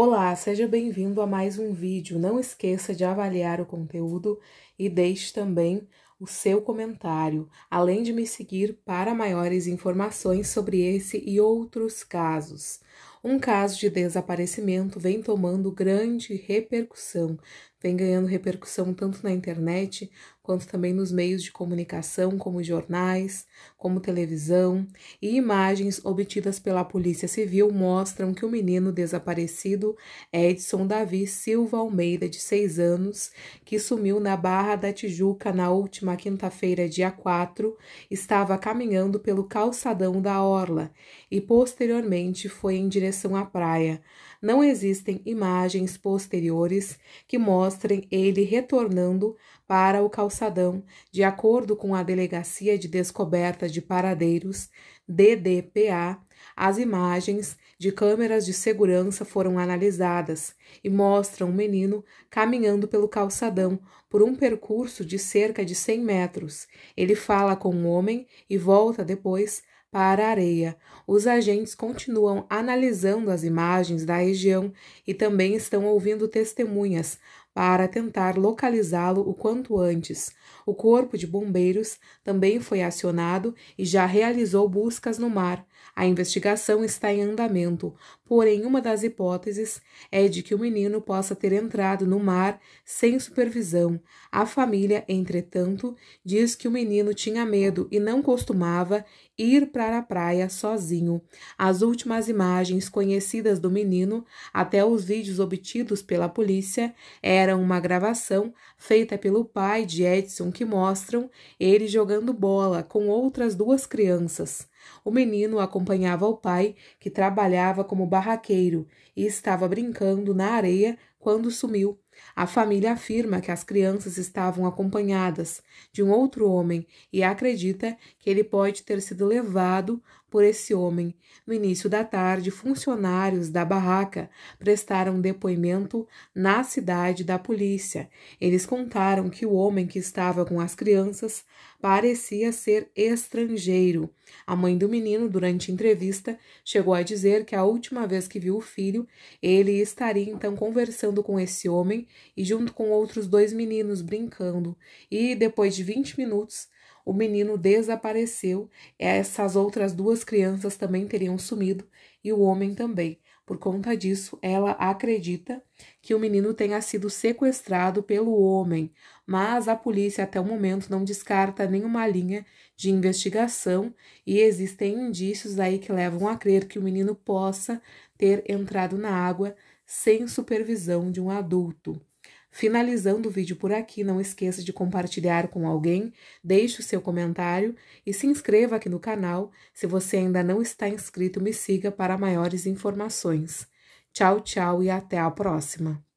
Olá, seja bem-vindo a mais um vídeo. Não esqueça de avaliar o conteúdo e deixe também o seu comentário, além de me seguir para maiores informações sobre esse e outros casos um caso de desaparecimento vem tomando grande repercussão, vem ganhando repercussão tanto na internet quanto também nos meios de comunicação, como jornais, como televisão, e imagens obtidas pela Polícia Civil mostram que o menino desaparecido Edson Davi Silva Almeida, de 6 anos, que sumiu na Barra da Tijuca na última quinta-feira, dia 4, estava caminhando pelo calçadão da Orla e posteriormente foi em direção direção à praia. Não existem imagens posteriores que mostrem ele retornando para o calçadão, de acordo com a Delegacia de Descoberta de Paradeiros, DDPA. As imagens de câmeras de segurança foram analisadas e mostram o menino caminhando pelo calçadão por um percurso de cerca de 100 metros. Ele fala com um homem e volta depois para a areia. Os agentes continuam analisando as imagens da região e também estão ouvindo testemunhas, para tentar localizá-lo o quanto antes. O Corpo de Bombeiros também foi acionado e já realizou buscas no mar. A investigação está em andamento, porém, uma das hipóteses é de que o menino possa ter entrado no mar sem supervisão. A família, entretanto, diz que o menino tinha medo e não costumava ir para a praia sozinho. As últimas imagens conhecidas do menino, até os vídeos obtidos pela polícia, eram era uma gravação feita pelo pai de Edson que mostram ele jogando bola com outras duas crianças. O menino acompanhava o pai, que trabalhava como barraqueiro e estava brincando na areia quando sumiu. A família afirma que as crianças estavam acompanhadas de um outro homem e acredita que ele pode ter sido levado por esse homem. No início da tarde, funcionários da barraca prestaram depoimento na cidade da polícia. Eles contaram que o homem que estava com as crianças parecia ser estrangeiro. A mãe do menino, durante a entrevista, chegou a dizer que a última vez que viu o filho, ele estaria então conversando com esse homem e junto com outros dois meninos brincando. E depois de 20 minutos, o menino desapareceu, é, essas outras duas crianças também teriam sumido e o homem também. Por conta disso, ela acredita que o menino tenha sido sequestrado pelo homem, mas a polícia até o momento não descarta nenhuma linha de investigação e existem indícios aí que levam a crer que o menino possa ter entrado na água sem supervisão de um adulto. Finalizando o vídeo por aqui, não esqueça de compartilhar com alguém, deixe o seu comentário e se inscreva aqui no canal. Se você ainda não está inscrito, me siga para maiores informações. Tchau, tchau e até a próxima!